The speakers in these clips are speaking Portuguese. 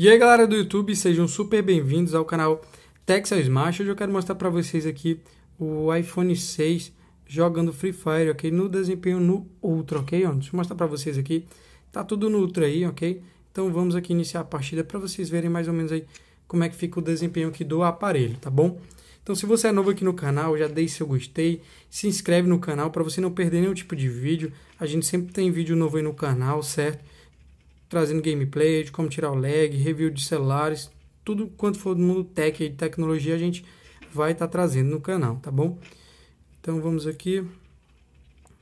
E aí galera do YouTube, sejam super bem-vindos ao canal Texas Smash. Hoje eu quero mostrar para vocês aqui o iPhone 6 jogando Free Fire, ok? No desempenho no Ultra, ok? deixa eu mostrar para vocês aqui. Tá tudo no Ultra aí, ok? Então vamos aqui iniciar a partida para vocês verem mais ou menos aí como é que fica o desempenho aqui do aparelho, tá bom? Então se você é novo aqui no canal, já deixe seu gostei, se inscreve no canal para você não perder nenhum tipo de vídeo. A gente sempre tem vídeo novo aí no canal, certo? trazendo gameplay de como tirar o lag, review de celulares, tudo quanto for do mundo tech e tecnologia a gente vai estar tá trazendo no canal, tá bom? Então vamos aqui.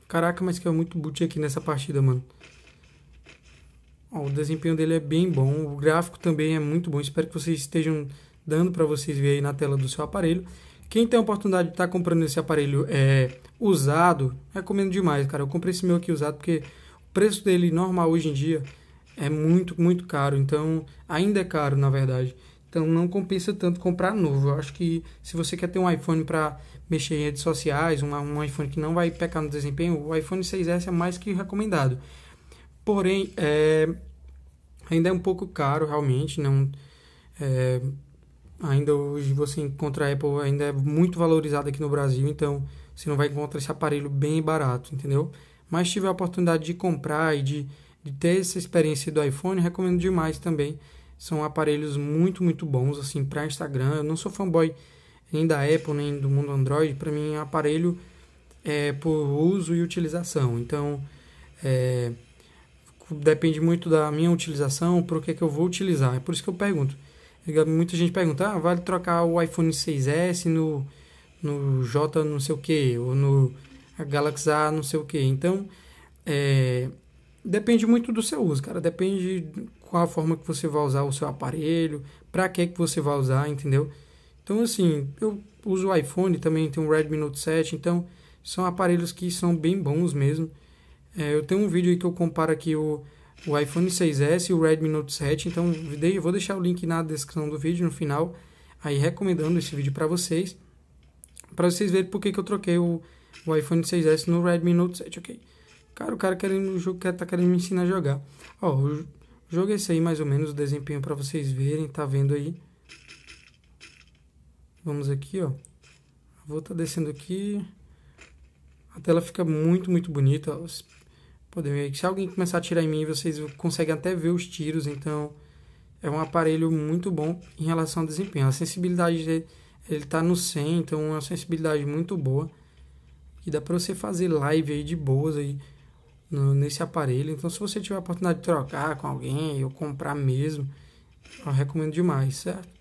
Caraca, mas que é muito boot aqui nessa partida, mano. Ó, o desempenho dele é bem bom, o gráfico também é muito bom. Espero que vocês estejam dando para vocês verem aí na tela do seu aparelho. Quem tem a oportunidade de estar tá comprando esse aparelho é, usado, recomendo demais, cara. Eu comprei esse meu aqui usado porque o preço dele normal hoje em dia é muito, muito caro. Então, ainda é caro, na verdade. Então, não compensa tanto comprar novo. Eu acho que se você quer ter um iPhone para mexer em redes sociais, um, um iPhone que não vai pecar no desempenho, o iPhone 6S é mais que recomendado. Porém, é, ainda é um pouco caro, realmente. Não, é, ainda hoje você encontra a Apple, ainda é muito valorizada aqui no Brasil. Então, você não vai encontrar esse aparelho bem barato, entendeu? Mas tive a oportunidade de comprar e de de ter essa experiência do iPhone, recomendo demais também. São aparelhos muito, muito bons, assim, para Instagram. Eu não sou fanboy nem da Apple, nem do mundo Android. Para mim, é um aparelho é, por uso e utilização. Então, é, depende muito da minha utilização, para o que, é que eu vou utilizar. É por isso que eu pergunto. Muita gente pergunta, ah, vale trocar o iPhone 6S no, no J não sei o que, ou no Galaxy A não sei o que. Então, é, Depende muito do seu uso, cara. Depende qual a forma que você vai usar o seu aparelho, para que que você vai usar, entendeu? Então, assim, eu uso o iPhone, também tem o Redmi Note 7, então são aparelhos que são bem bons mesmo. É, eu tenho um vídeo aí que eu comparo aqui o, o iPhone 6S e o Redmi Note 7, então eu vou deixar o link na descrição do vídeo, no final, aí recomendando esse vídeo para vocês, para vocês verem por que, que eu troquei o, o iPhone 6S no Redmi Note 7, ok? Cara, o cara querendo, o jogo quer, tá querendo me ensinar a jogar. Ó, o jogo é esse aí, mais ou menos, o desempenho para vocês verem, tá vendo aí. Vamos aqui, ó. Vou tá descendo aqui. A tela fica muito, muito bonita. podem ver que se alguém começar a tirar em mim, vocês conseguem até ver os tiros, então é um aparelho muito bom em relação ao desempenho. A sensibilidade dele, ele tá no 100, então é uma sensibilidade muito boa. E dá para você fazer live aí de boas aí no, nesse aparelho. Então, se você tiver a oportunidade de trocar com alguém ou comprar mesmo, eu recomendo demais, certo?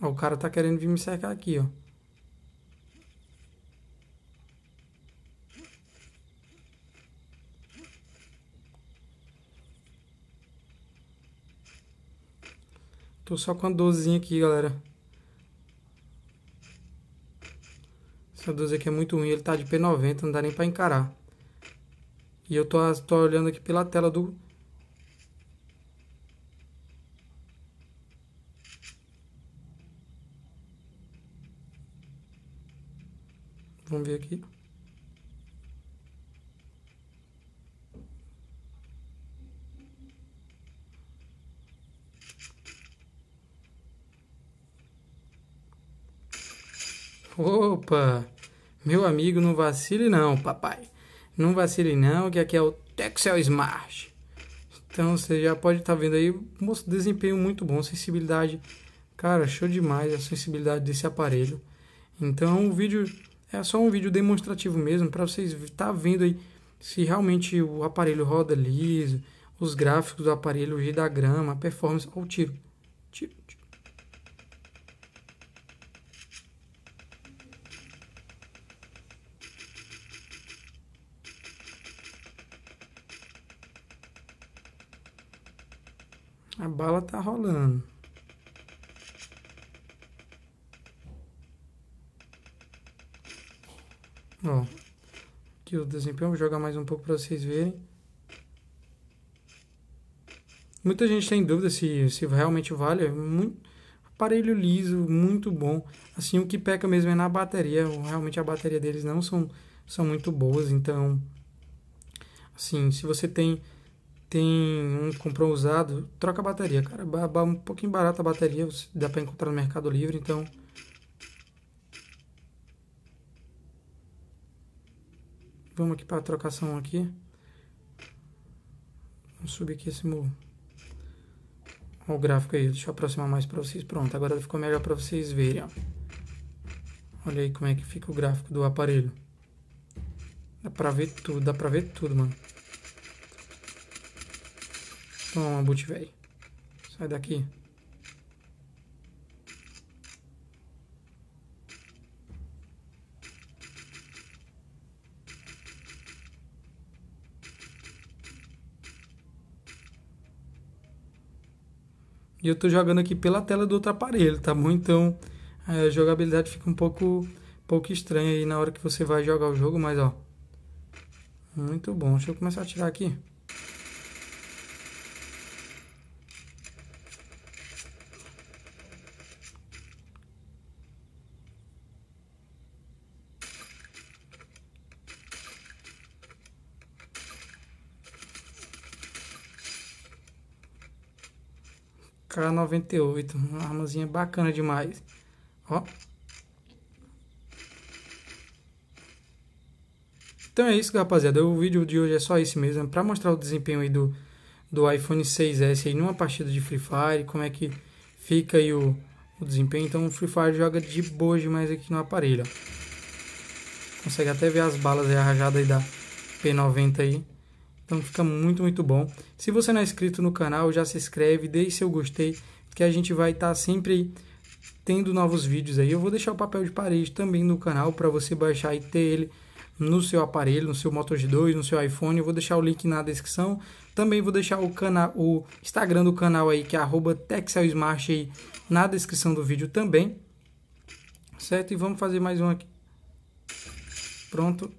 o cara tá querendo vir me cercar aqui, ó. Tô só com a dozinha aqui, galera. Essa 12 aqui é muito ruim, ele tá de P90, não dá nem pra encarar. E eu tô, tô olhando aqui pela tela do... Vamos ver aqui. Opa! Meu amigo, não vacile não, papai. Não vacile não, que aqui é o Texel Smart. Então você já pode estar tá vendo aí, moço, desempenho muito bom, sensibilidade. Cara, show demais a sensibilidade desse aparelho. Então o vídeo é só um vídeo demonstrativo mesmo, para vocês estar tá vendo aí se realmente o aparelho roda liso, os gráficos do aparelho, o da grama, a performance, ao tiro. Tiro, tiro. A bala tá rolando. Ó, aqui o desempenho, vou jogar mais um pouco para vocês verem. Muita gente tem dúvida se, se realmente vale. É muito, aparelho liso, muito bom. Assim, o que peca mesmo é na bateria. Realmente a bateria deles não são, são muito boas. Então, assim, se você tem tem um que comprou usado, troca a bateria, cara. Um pouquinho barata a bateria, dá para encontrar no Mercado Livre, então. Vamos aqui para trocação aqui. Vamos subir aqui esse Olha o gráfico aí. Deixa eu aproximar mais para vocês. Pronto, agora ficou melhor para vocês verem. Ó. Olha aí como é que fica o gráfico do aparelho. Dá para ver tudo, dá para ver tudo, mano. Toma, é boot, velho. Sai daqui. E eu estou jogando aqui pela tela do outro aparelho, tá bom? Então a jogabilidade fica um pouco, pouco estranha aí na hora que você vai jogar o jogo, mas ó. Muito bom. Deixa eu começar a tirar aqui. 98 Uma armazinha bacana demais. Ó. Então é isso, rapaziada. O vídeo de hoje é só esse mesmo. Para mostrar o desempenho aí do, do iPhone 6S aí numa partida de Free Fire. Como é que fica aí o, o desempenho. Então o Free Fire joga de boa demais aqui no aparelho. Ó. Consegue até ver as balas e a rajada aí da P90 aí. Então fica muito, muito bom. Se você não é inscrito no canal, já se inscreve, deixe seu gostei, que a gente vai estar tá sempre tendo novos vídeos aí. Eu vou deixar o papel de parede também no canal para você baixar e ter ele no seu aparelho, no seu Moto G2, no seu iPhone. Eu vou deixar o link na descrição. Também vou deixar o o Instagram do canal aí, que é @texelsmart aí na descrição do vídeo também. Certo? E vamos fazer mais um aqui. Pronto.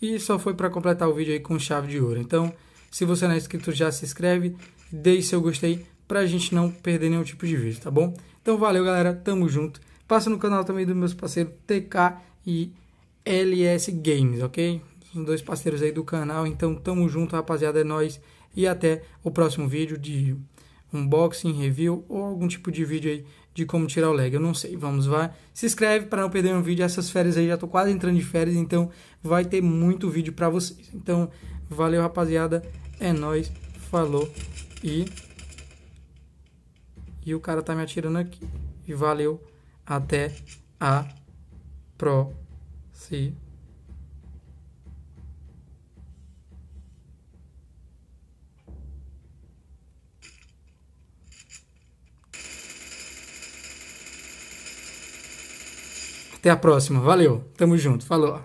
E só foi para completar o vídeo aí com chave de ouro. Então, se você não é inscrito, já se inscreve, deixe seu gostei para a gente não perder nenhum tipo de vídeo, tá bom? Então, valeu, galera. Tamo junto. Passa no canal também dos meus parceiros TK e LS Games, ok? São dois parceiros aí do canal. Então, tamo junto, rapaziada. É nóis. E até o próximo vídeo de unboxing, review ou algum tipo de vídeo aí de como tirar o lag. Eu não sei, vamos lá. Se inscreve para não perder um vídeo. Essas férias aí já estou quase entrando de férias, então vai ter muito vídeo para vocês. Então, valeu, rapaziada. É nós. Falou e e o cara tá me atirando aqui. E valeu. Até a próxima. Até a próxima. Valeu. Tamo junto. Falou.